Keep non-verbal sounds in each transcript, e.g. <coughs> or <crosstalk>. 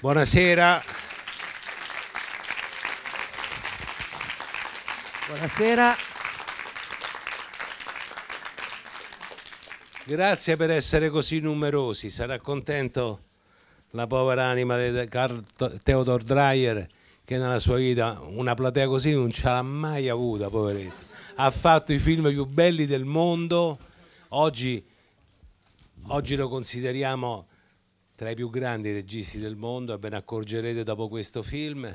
Buonasera. Buonasera. Grazie per essere così numerosi, sarà contento la povera anima di Carl Theodor Dreyer che nella sua vita una platea così non ce l'ha mai avuta, poveretto. Ha fatto i film più belli del mondo, oggi, oggi lo consideriamo tra i più grandi registi del mondo, ve ne accorgerete dopo questo film.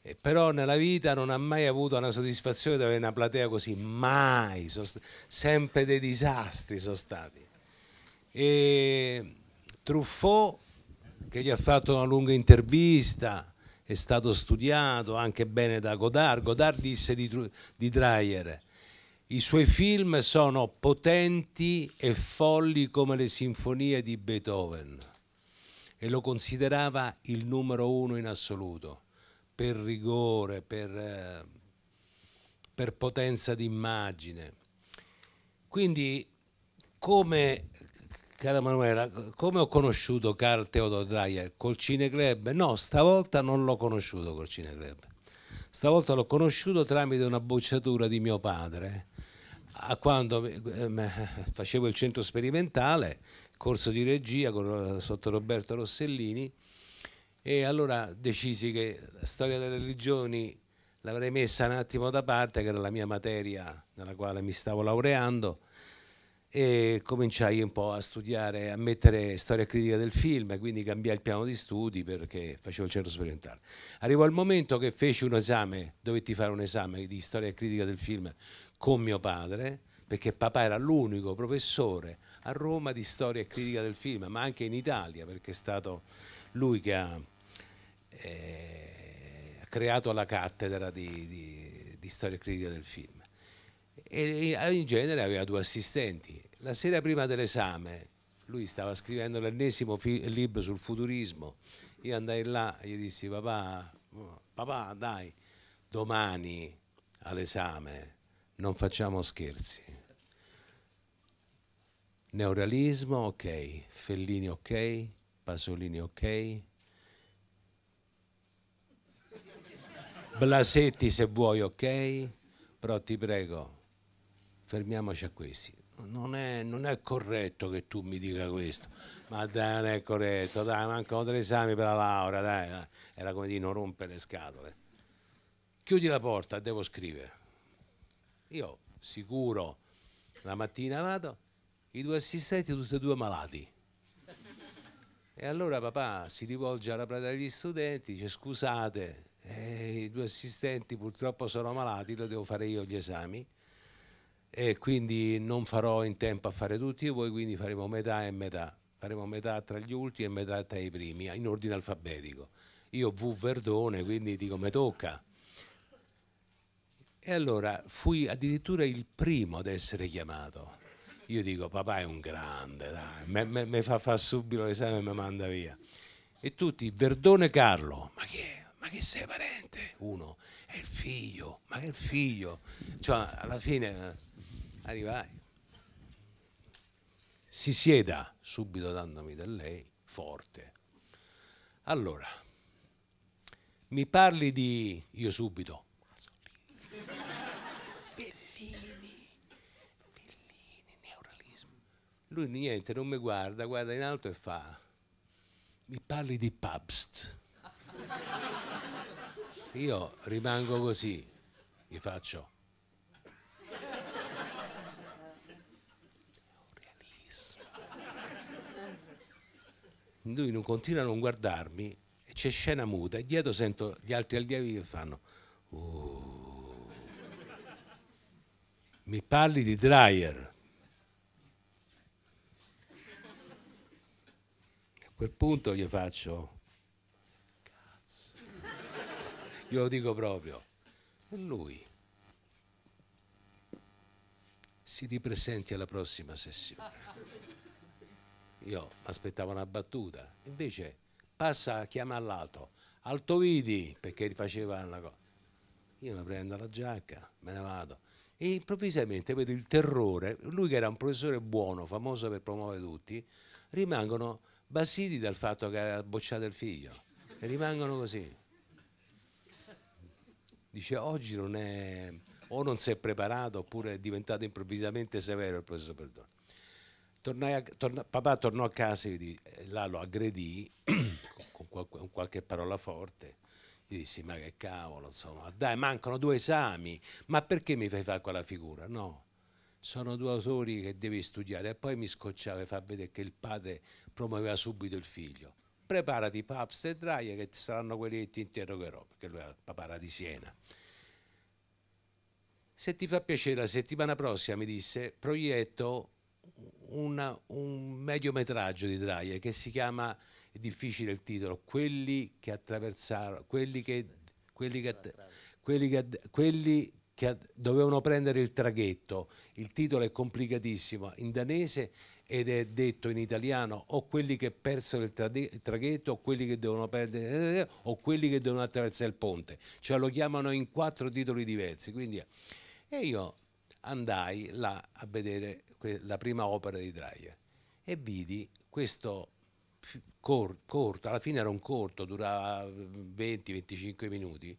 E però nella vita non ha mai avuto una soddisfazione di avere una platea così, mai, sempre dei disastri sono stati. E Truffaut, che gli ha fatto una lunga intervista, è stato studiato anche bene da Godard, Godard disse di, di Dreyer, i suoi film sono potenti e folli come le sinfonie di Beethoven e lo considerava il numero uno in assoluto per rigore, per, eh, per potenza d'immagine. Quindi, come, cara Manuela, come ho conosciuto Carl Theodor Dreyer? Col Cineclub? No, stavolta non l'ho conosciuto col Cineclub. Stavolta l'ho conosciuto tramite una bocciatura di mio padre a quando eh, <laughs> facevo il centro sperimentale, corso di regia con, eh, sotto Roberto Rossellini, e allora decisi che la storia delle religioni l'avrei messa un attimo da parte, che era la mia materia nella quale mi stavo laureando, e cominciai un po' a studiare, a mettere storia critica del film, quindi cambiai il piano di studi perché facevo il centro sperimentale. Arrivò il momento che feci un esame, dovetti fare un esame di storia critica del film con mio padre, perché papà era l'unico professore a Roma di storia e critica del film, ma anche in Italia, perché è stato lui che ha, eh, creato la cattedra di, di, di storia e critica del film. E in genere aveva due assistenti. La sera prima dell'esame, lui stava scrivendo l'ennesimo libro sul futurismo, io andai là e gli dissi papà, papà dai, domani all'esame non facciamo scherzi. Neorealismo, ok. Fellini, ok. Pasolini, ok. Blasetti, se vuoi, ok. Però ti prego, fermiamoci a questi. Non è, non è corretto che tu mi dica questo. Ma dai, non è corretto, dai, mancano tre esami per la laurea, dai, dai. Era come di non rompere le scatole. Chiudi la porta, devo scrivere. Io sicuro la mattina vado, i due assistenti tutti e due malati. E allora papà si rivolge alla prata degli studenti, dice scusate, eh, i due assistenti purtroppo sono malati, lo devo fare io gli esami e quindi non farò in tempo a fare tutti e voi, quindi faremo metà e metà, faremo metà tra gli ultimi e metà tra i primi, in ordine alfabetico. Io V Verdone, quindi dico mi tocca. E allora fui addirittura il primo ad essere chiamato. Io dico, papà è un grande, mi fa fare subito l'esame e mi manda via. E tutti, Verdone Carlo, ma chi è? Ma che sei parente? Uno, è il figlio, ma che è il figlio? Cioè, alla fine eh, arrivai. Si sieda, subito dandomi da lei, forte. Allora, mi parli di... Io subito, Lui niente, non mi guarda, guarda in alto e fa, mi parli di Pabst. Io rimango così, gli faccio. lui non continua a non guardarmi, e c'è scena muta e dietro sento gli altri allievi che fanno uh, mi parli di Dreyer quel punto gli faccio, cazzo, glielo dico proprio, e lui si ripresenti alla prossima sessione. Io aspettavo una battuta, invece passa, chiama all'alto, Altovidi, perché faceva una cosa. Io mi prendo la giacca, me ne vado. E improvvisamente vedo il terrore, lui che era un professore buono, famoso per promuovere tutti, rimangono basiti dal fatto che ha bocciato il figlio e rimangono così. Dice oggi non è, o non si è preparato oppure è diventato improvvisamente severo il processo perdono. A, torna, papà tornò a casa e di, eh, là lo aggredì <coughs> con, qual, con, qualche parola forte. Gli dissi ma che cavolo, insomma, dai mancano due esami, ma perché mi fai fare quella figura? No, sono due autori che devi studiare e poi mi scocciava e fa vedere che il padre promuoveva subito il figlio. Preparati Paps e Draia che saranno quelli che ti interrogherò, perché lui è papà di Siena. Se ti fa piacere, la settimana prossima mi disse, proietto una, un mediometraggio di Draia che si chiama, è difficile il titolo, Quelli che attraversarono, quelli che, quelli che, quelli che, quelli che dovevano prendere il traghetto. Il titolo è complicatissimo in danese ed è detto in italiano o quelli che persero il, traghetto o quelli che devono perdere o quelli che devono attraversare il ponte. Cioè lo chiamano in quattro titoli diversi. Quindi, e io andai là a vedere la prima opera di Dreyer e vidi questo corto, alla fine era un corto, durava mm, 20-25 minuti,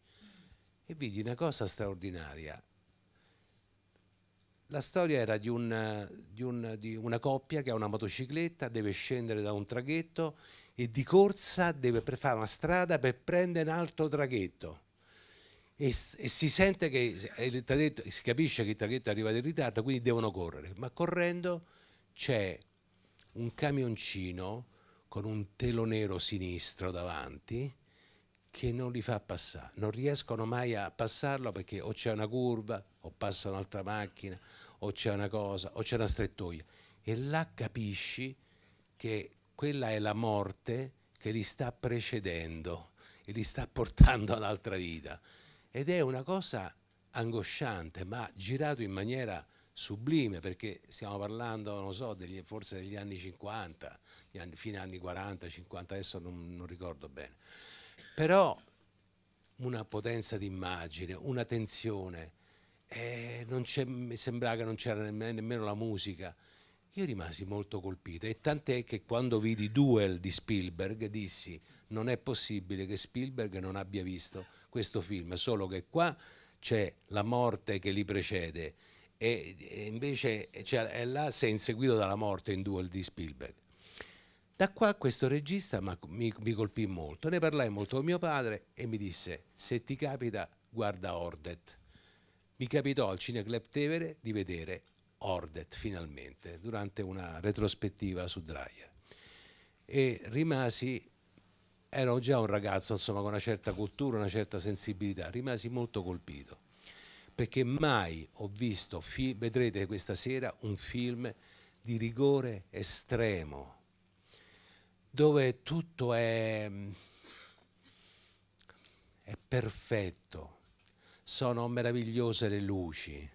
e vidi una cosa straordinaria. La storia era di, un, di, un, di una coppia che ha una motocicletta, deve scendere da un traghetto e di corsa deve fare una strada per prendere un altro traghetto. E, e, si sente che il traghetto, si capisce che il traghetto arriva in ritardo, quindi devono correre. Ma correndo c'è un camioncino con un telo nero sinistro davanti che non li fa passare, non riescono mai a passarlo perché o c'è una curva, o passa un'altra macchina, o c'è una cosa, o c'è una strettoia. E là capisci che quella è la morte che li sta precedendo e li sta <laughs> portando all'altra vita. Ed è una cosa angosciante, ma girato in maniera sublime, perché stiamo parlando, non so, degli, forse degli anni 50, anni, fine anni 40, 50, adesso non, non ricordo bene però una potenza d'immagine, una tensione, eh, mi sembrava che non c'era nemmeno, nemmeno la musica. Io rimasi molto colpito e tant'è che quando vidi Duel di Spielberg dissi non è possibile che Spielberg non abbia visto questo film, solo che qua c'è la morte che li precede e, e invece cioè, là sei inseguito dalla morte in Duel di Spielberg. Da qua questo regista mi, mi colpì molto, ne parlai molto con mio padre e mi disse se ti capita guarda Ordet. Mi capitò al Cineclub Tevere di vedere Ordet finalmente durante una retrospettiva su Dreyer e rimasi ero già un ragazzo insomma con una certa cultura, una certa sensibilità, rimasi molto colpito perché mai ho visto, vedrete questa sera, un film di rigore estremo, dove tutto è, è perfetto, sono meravigliose le luci,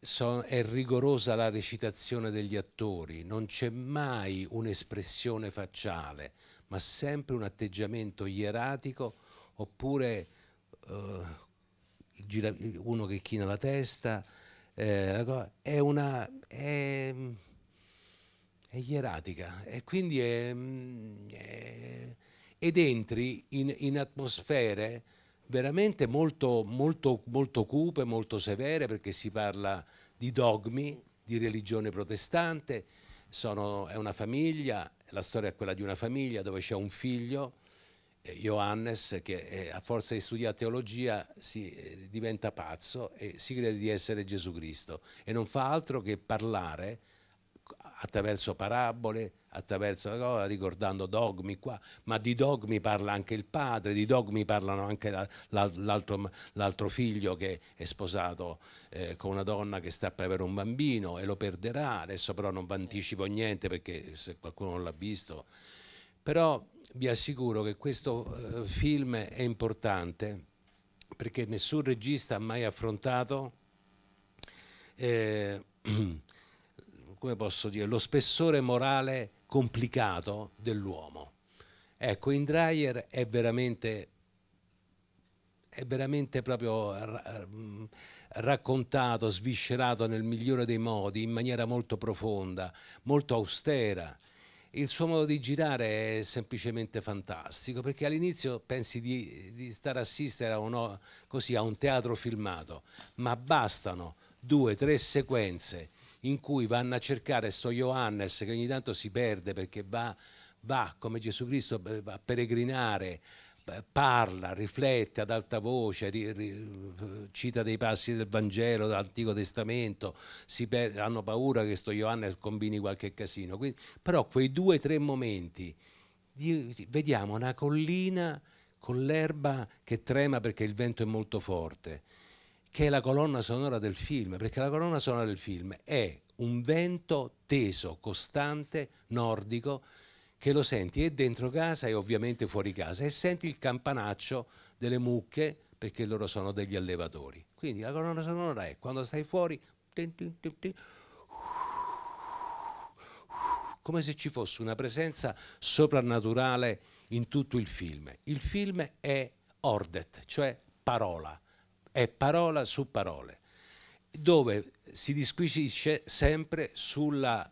So, è rigorosa la recitazione degli attori, non c'è mai un'espressione facciale, ma sempre un atteggiamento ieratico oppure uh, uno che china la testa. Eh, è una. È, è ieratica e quindi è, mm, è, ed entri in, in, atmosfere veramente molto, molto, molto cupe, molto severe perché si parla di dogmi, di religione protestante, sono, è una famiglia, la storia è quella di una famiglia dove c'è un figlio, eh, Johannes, che è, a forza di studiare teologia si, eh, diventa pazzo e si crede di essere Gesù Cristo e non fa altro che parlare attraverso parabole, attraverso oh, ricordando dogmi qua, ma di dogmi parla anche il padre, di dogmi parlano anche l'altro, la, figlio che è sposato eh, con una donna che sta per avere un bambino e lo perderà, adesso però non vi anticipo niente perché se qualcuno non l'ha visto, però vi assicuro che questo eh, film è importante perché nessun regista ha mai affrontato eh, <clears throat> come posso dire, lo spessore morale complicato dell'uomo. Ecco, in Dreyer è veramente, è veramente proprio mm, raccontato, sviscerato nel migliore dei modi, in maniera molto profonda, molto austera. Il suo modo di girare è semplicemente fantastico, perché all'inizio pensi di, di stare a assistere a, uno, così, a un teatro filmato, ma bastano due, tre sequenze in cui vanno a cercare sto Johannes che ogni tanto si perde perché va, va come Gesù Cristo eh, a peregrinare, eh, parla, riflette ad alta voce, ri, ri, cita dei passi del Vangelo, dell'Antico Testamento, per, hanno paura che sto Johannes combini qualche casino. Quindi, però quei due o tre momenti, di, vediamo una collina con l'erba che trema perché il vento è molto forte che è la colonna sonora del film, perché la colonna sonora del film è un vento teso, costante, nordico, che lo senti e dentro casa e ovviamente fuori casa e senti il campanaccio delle mucche perché loro sono degli allevatori. Quindi la colonna sonora è quando stai fuori come se ci fosse una presenza soprannaturale in tutto il film. Il film è ordet, cioè parola è parola su parole, dove si disquisisce sempre sulla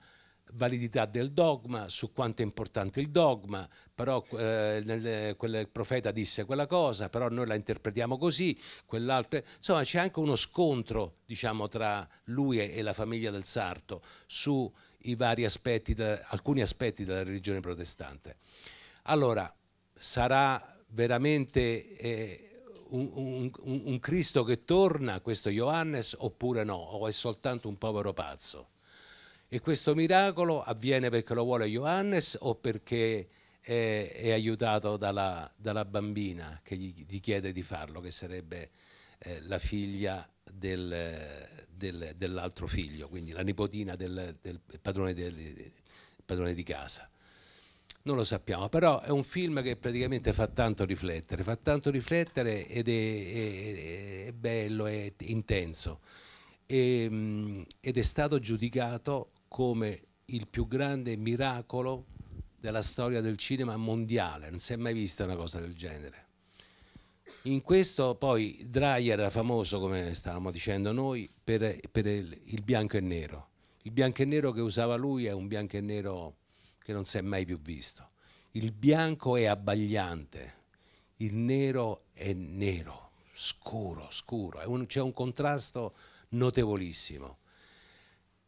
validità del dogma, su quanto è importante il dogma, però eh, nel, quel profeta disse quella cosa, però noi la interpretiamo così, quell'altro, insomma c'è anche uno scontro diciamo, tra lui e la famiglia del Sarto su aspetti de, alcuni aspetti della religione protestante. Allora, sarà veramente eh, un, un, un, Cristo che torna, questo Johannes, oppure no, o è soltanto un povero pazzo. E questo miracolo avviene perché lo vuole Johannes o perché è, è aiutato dalla, dalla, bambina che gli, gli, chiede di farlo, che sarebbe eh, la figlia del, del, dell'altro figlio, quindi la nipotina del, del padrone, padrone di casa non lo sappiamo, però è un film che praticamente fa tanto riflettere, fa tanto riflettere ed è, è, è bello, è intenso e, ehm, ed è stato giudicato come il più grande miracolo della storia del cinema mondiale, non si è mai vista una cosa del genere. In questo poi Dreyer era famoso, come stavamo dicendo noi, per, per il, il bianco e nero. Il bianco e nero che usava lui è un bianco e nero che non si è mai più visto. Il bianco è abbagliante, il nero è nero, scuro, scuro, c'è un contrasto notevolissimo.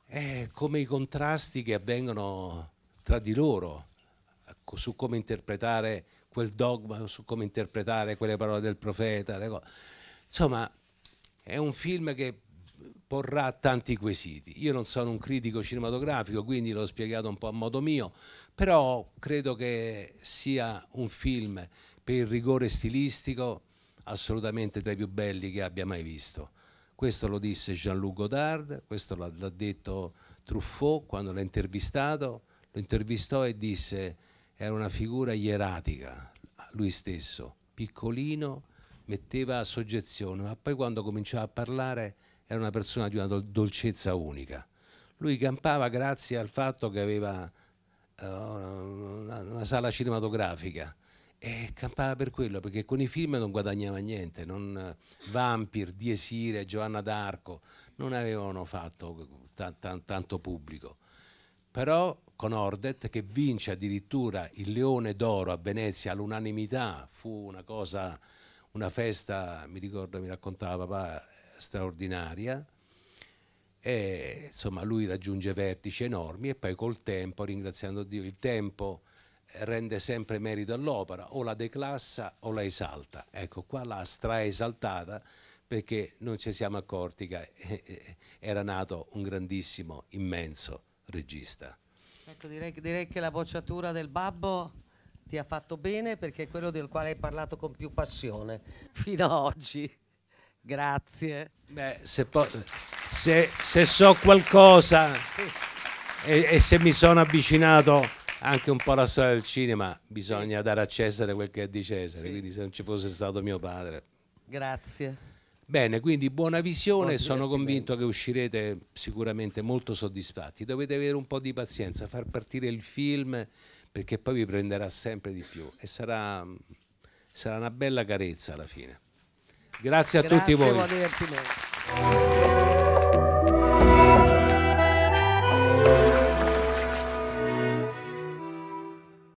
È come i contrasti che avvengono tra di loro su come interpretare quel dogma, su come interpretare quelle parole del profeta. Insomma, è un film che porrà tanti quesiti. Io non sono un critico cinematografico, quindi l'ho spiegato un po' a modo mio, però credo che sia un film per il rigore stilistico assolutamente tra i più belli che abbia mai visto. Questo lo disse Jean-Luc Godard, questo l'ha detto Truffaut quando l'ha intervistato, lo intervistò e disse era una figura ieratica, lui stesso, piccolino, metteva a soggezione, ma poi quando cominciava a parlare era una persona di una dolcezza unica. Lui campava grazie al fatto che aveva eh, una, sala cinematografica e campava per quello, perché con i film non guadagnava niente, non, Vampir, Diesire, Giovanna d'Arco non avevano fatto tanto pubblico. Però con Ordet che vince addirittura il Leone d'Oro a Venezia all'unanimità, fu una cosa, una festa, mi ricordo, mi raccontava papà, straordinaria e insomma lui raggiunge vertici enormi e poi col tempo, ringraziando Dio, il tempo rende sempre merito all'opera, o la declassa o la esalta. Ecco, qua l'ha straesaltata perché non ci siamo accorti che eh, era nato un grandissimo, immenso regista. Ecco, direi, direi che la bocciatura del babbo ti ha fatto bene perché è quello del quale hai parlato con più passione fino ad oggi. Grazie. Beh, se, se, se, so qualcosa sì. e, e, se mi sono avvicinato anche un po' alla storia del cinema, bisogna sì. dare a Cesare quel che è di Cesare, sì. quindi se non ci fosse stato mio padre. Grazie. Bene, quindi buona visione, Buon sono convinto che uscirete sicuramente molto soddisfatti. Dovete avere un po' di pazienza, far partire il film perché poi vi prenderà sempre di più e sarà, sarà una bella carezza alla fine. Grazie a Grazie tutti voi.